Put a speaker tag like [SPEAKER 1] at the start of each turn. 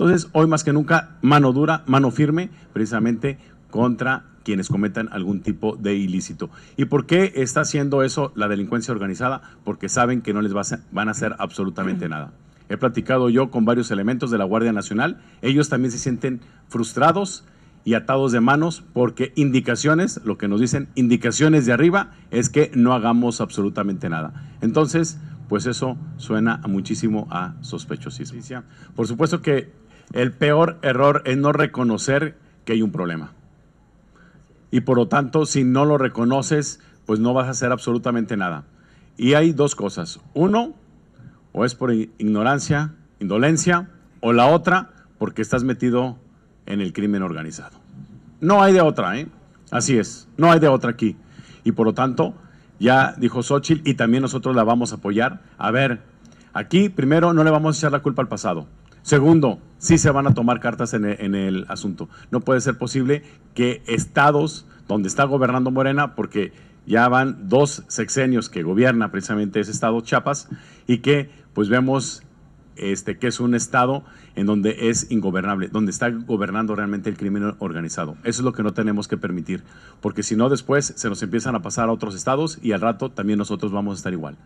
[SPEAKER 1] Entonces, hoy más que nunca, mano dura, mano firme, precisamente contra quienes cometan algún tipo de ilícito. ¿Y por qué está haciendo eso la delincuencia organizada? Porque saben que no les van a hacer absolutamente nada. He platicado yo con varios elementos de la Guardia Nacional. Ellos también se sienten frustrados y atados de manos porque indicaciones, lo que nos dicen indicaciones de arriba, es que no hagamos absolutamente nada. Entonces, pues eso suena muchísimo a sospechosismo. Por supuesto que el peor error es no reconocer que hay un problema. Y por lo tanto, si no lo reconoces, pues no vas a hacer absolutamente nada. Y hay dos cosas. Uno, o es por ignorancia, indolencia, o la otra, porque estás metido en el crimen organizado. No hay de otra, ¿eh? Así es, no hay de otra aquí. Y por lo tanto, ya dijo Xochitl, y también nosotros la vamos a apoyar. A ver, aquí primero no le vamos a echar la culpa al pasado. Segundo, sí se van a tomar cartas en el, en el asunto. No puede ser posible que estados donde está gobernando Morena, porque ya van dos sexenios que gobierna precisamente ese estado Chiapas y que pues vemos este que es un estado en donde es ingobernable, donde está gobernando realmente el crimen organizado. Eso es lo que no tenemos que permitir, porque si no después se nos empiezan a pasar a otros estados y al rato también nosotros vamos a estar igual.